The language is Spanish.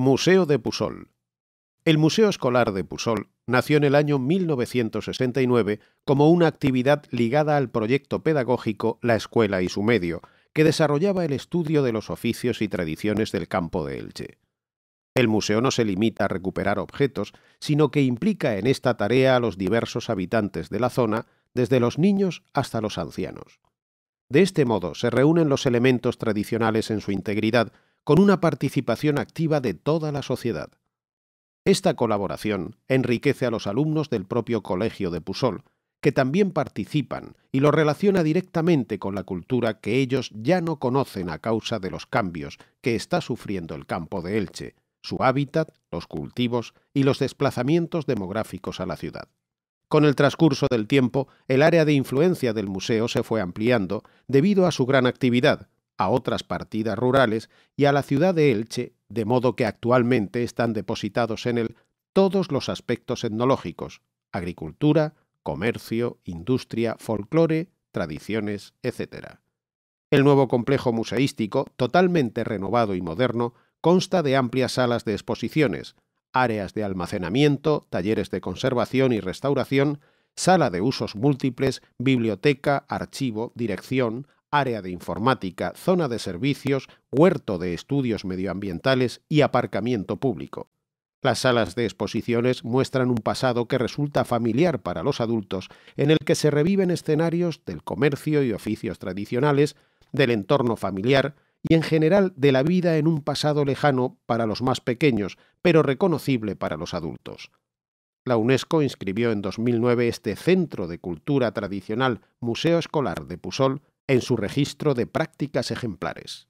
Museo de Pusol. El Museo Escolar de Pusol nació en el año 1969 como una actividad ligada al proyecto pedagógico La Escuela y su Medio, que desarrollaba el estudio de los oficios y tradiciones del campo de Elche. El museo no se limita a recuperar objetos, sino que implica en esta tarea a los diversos habitantes de la zona, desde los niños hasta los ancianos. De este modo se reúnen los elementos tradicionales en su integridad, con una participación activa de toda la sociedad. Esta colaboración enriquece a los alumnos del propio Colegio de Pusol, que también participan y lo relaciona directamente con la cultura que ellos ya no conocen a causa de los cambios que está sufriendo el campo de Elche, su hábitat, los cultivos y los desplazamientos demográficos a la ciudad. Con el transcurso del tiempo, el área de influencia del museo se fue ampliando debido a su gran actividad, a otras partidas rurales y a la ciudad de Elche, de modo que actualmente están depositados en él todos los aspectos etnológicos, agricultura, comercio, industria, folclore, tradiciones, etc. El nuevo complejo museístico, totalmente renovado y moderno, consta de amplias salas de exposiciones, áreas de almacenamiento, talleres de conservación y restauración, sala de usos múltiples, biblioteca, archivo, dirección, área de informática, zona de servicios, huerto de estudios medioambientales y aparcamiento público. Las salas de exposiciones muestran un pasado que resulta familiar para los adultos, en el que se reviven escenarios del comercio y oficios tradicionales, del entorno familiar y en general de la vida en un pasado lejano para los más pequeños, pero reconocible para los adultos. La UNESCO inscribió en 2009 este Centro de Cultura Tradicional Museo Escolar de Pusol en su registro de prácticas ejemplares.